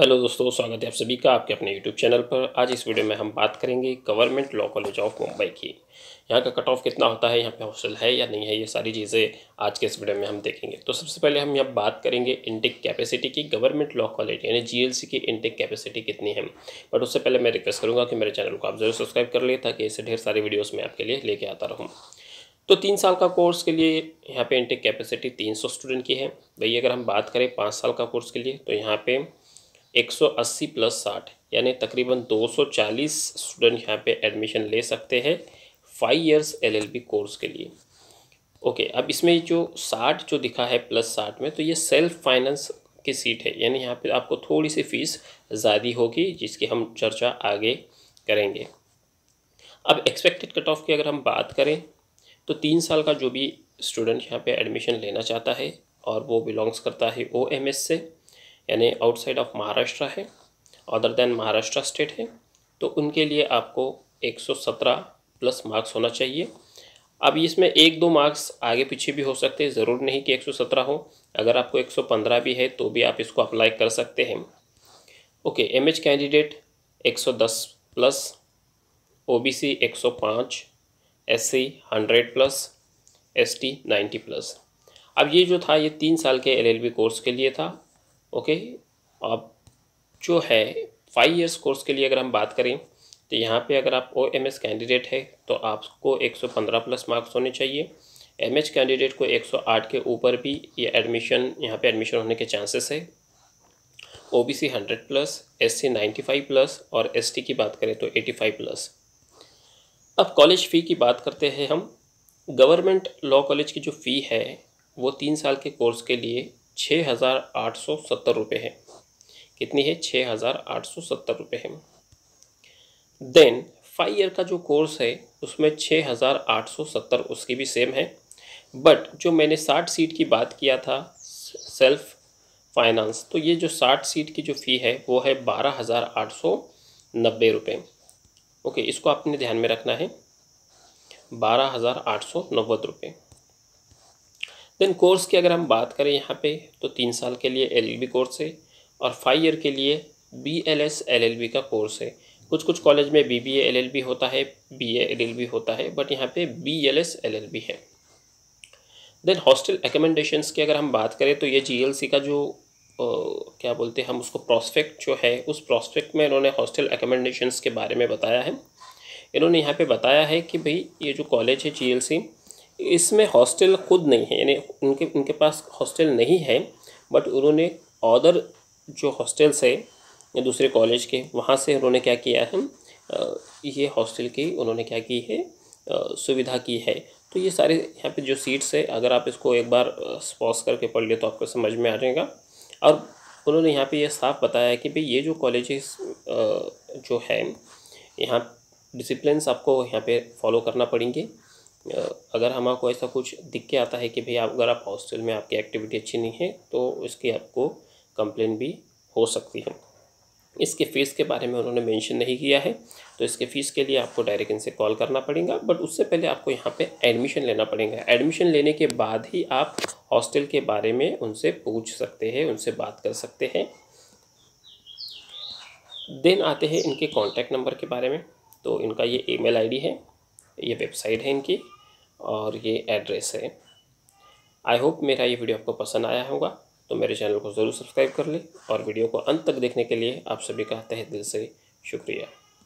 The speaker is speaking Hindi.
हेलो दोस्तों स्वागत है आप सभी का आपके अपने यूट्यूब चैनल पर आज इस वीडियो में हम बात करेंगे government law college of Mumbai की यहाँ का कट ऑफ कितना होता है यहाँ पे हॉस्टल है या नहीं है ये सारी चीज़ें आज के इस वीडियो में हम देखेंगे तो सबसे पहले हम यहाँ बात करेंगे इंटेक कैपेसिटी की गवर्नमेंट लॉ कॉलेज यानी सी की इंटेक कैपेसिटी कितनी है बट उससे पहले मैं रिक्वेस्ट करूँगा कि मेरे चैनल को आप जरूर सब्सक्राइब कर लें ताकि ऐसे ढेर सारी वीडियोज़ मैं आपके लिए लेके आता रहूँ तो तीन साल का कोर्स के लिए यहाँ पे इंटेक कैपेसिटी 300 स्टूडेंट की है वही अगर हम बात करें पाँच साल का कोर्स के लिए तो यहाँ पे 180 प्लस 60 यानी तकरीबन 240 स्टूडेंट यहाँ पे एडमिशन ले सकते हैं फाइव इयर्स एलएलबी कोर्स के लिए ओके अब इसमें जो 60 जो दिखा है प्लस 60 में तो ये सेल्फ फाइनेंस की सीट है यानी यहाँ पे आपको थोड़ी सी फीस ज़्यादा होगी जिसकी हम चर्चा आगे करेंगे अब एक्सपेक्टेड कट ऑफ की अगर हम बात करें तो तीन साल का जो भी स्टूडेंट यहाँ पर एडमिशन लेना चाहता है और वो बिलोंग्स करता है ओ से यानी आउटसाइड ऑफ महाराष्ट्र है अदर देन महाराष्ट्र स्टेट है तो उनके लिए आपको 117 प्लस मार्क्स होना चाहिए अब इसमें एक दो मार्क्स आगे पीछे भी हो सकते हैं ज़रूर नहीं कि 117 हो अगर आपको 115 भी है तो भी आप इसको अप्लाई कर सकते हैं okay M H candidate 110 plus O B C एक सौ पाँच S C hundred plus S T ninety plus अब ये जो था ये तीन साल के एल एल बी कोर्स के लिए था ओके अब जो है फाइव ईयर्स कोर्स के लिए अगर हम बात करें तो यहाँ पे अगर आप ओ एम एस कैंडिडेट है तो आपको 115 प्लस मार्क्स होने चाहिए एम एच कैंडिडेट को 108 के ऊपर भी ये एडमिशन यहाँ पे एडमिशन होने के चांसेस है O B C hundred plus S C ninety five plus और एस टी की बात करें तो एटी फाइव प्लस अब कॉलेज फ़ी की बात करते हैं हम गवर्नमेंट लॉ कॉलेज की जो फ़ी है वो तीन साल के कोर्स के लिए छः हज़ार आठ सौ सत्तर रुपये है कितनी है छः हज़ार आठ सौ सत्तर रुपये है देन फाइव ईयर का जो कोर्स है उसमें छः हज़ार आठ सौ सत्तर उसकी भी सेम है बट जो मैंने साठ सीट की बात किया था सेल्फ फाइनेंस तो ये जो साठ सीट की जो फ़ी है वो है बारह हज़ार आठ सौ नब्बे रुपये ओके इसको आपने ध्यान में रखना है बारह हज़ार आठ सौ नब्बे रुपये देन कोर्स की अगर हम बात करें यहाँ पे तो तीन साल के लिए एलएलबी कोर्स है और फाइव ईयर के लिए बीएलएस एलएलबी का कोर्स है कुछ कुछ कॉलेज में B B L L B होता है बी एल एल बी होता है बट यहाँ पे B L S L L B है देन हॉस्टल एकोमेंडेशंस की अगर हम बात करें तो ये जी एल सी का जो आ, क्या बोलते हैं हम उसको प्रॉस्पेक्ट जो है उस प्रॉस्पेक्ट में इन्होंने हॉस्टल एकोमेंडेशंस के बारे में बताया है इन्होंने यहाँ पर बताया है कि भाई ये जो कॉलेज है जी एल सी इसमें हॉस्टल खुद नहीं है यानी उनके उनके पास हॉस्टल नहीं है बट उन्होंने अदर जो हॉस्टल्स है या दूसरे कॉलेज के वहाँ से उन्होंने क्या किया है ये हॉस्टल की उन्होंने क्या की है सुविधा की है तो ये सारे यहाँ पे जो सीट्स है अगर आप इसको एक बार स्पॉस करके पढ़ लें तो आपको समझ में आ जाएगा और उन्होंने यहाँ पे ये साफ बताया कि भाई ये जो कॉलेज जो है यहाँ डिसिप्लिन आपको यहाँ पे फॉलो करना पड़ेंगे अगर हमारे ऐसा कुछ दिख के आता है कि भाई आप अगर आप हॉस्टल में आपकी एक्टिविटी अच्छी नहीं है तो उसकी आपको कंप्लेन भी हो सकती है इसके फ़ीस के बारे में उन्होंने मेंशन नहीं किया है तो इसके फ़ीस के लिए आपको डायरेक्ट इनसे कॉल करना पड़ेगा बट उससे पहले आपको यहाँ पे एडमिशन लेना पड़ेगा एडमिशन लेने के बाद ही आप हॉस्टल के बारे में उनसे पूछ सकते हैं उनसे बात कर सकते हैं देन आते हैं इनके कॉन्टैक्ट नंबर के बारे में तो इनका ये ई मेल है ये वेबसाइट है इनकी और ये एड्रेस है आई होप मेरा ये वीडियो आपको पसंद आया होगा तो मेरे चैनल को ज़रूर सब्सक्राइब कर लें और वीडियो को अंत तक देखने के लिए आप सभी का तहे दिल से शुक्रिया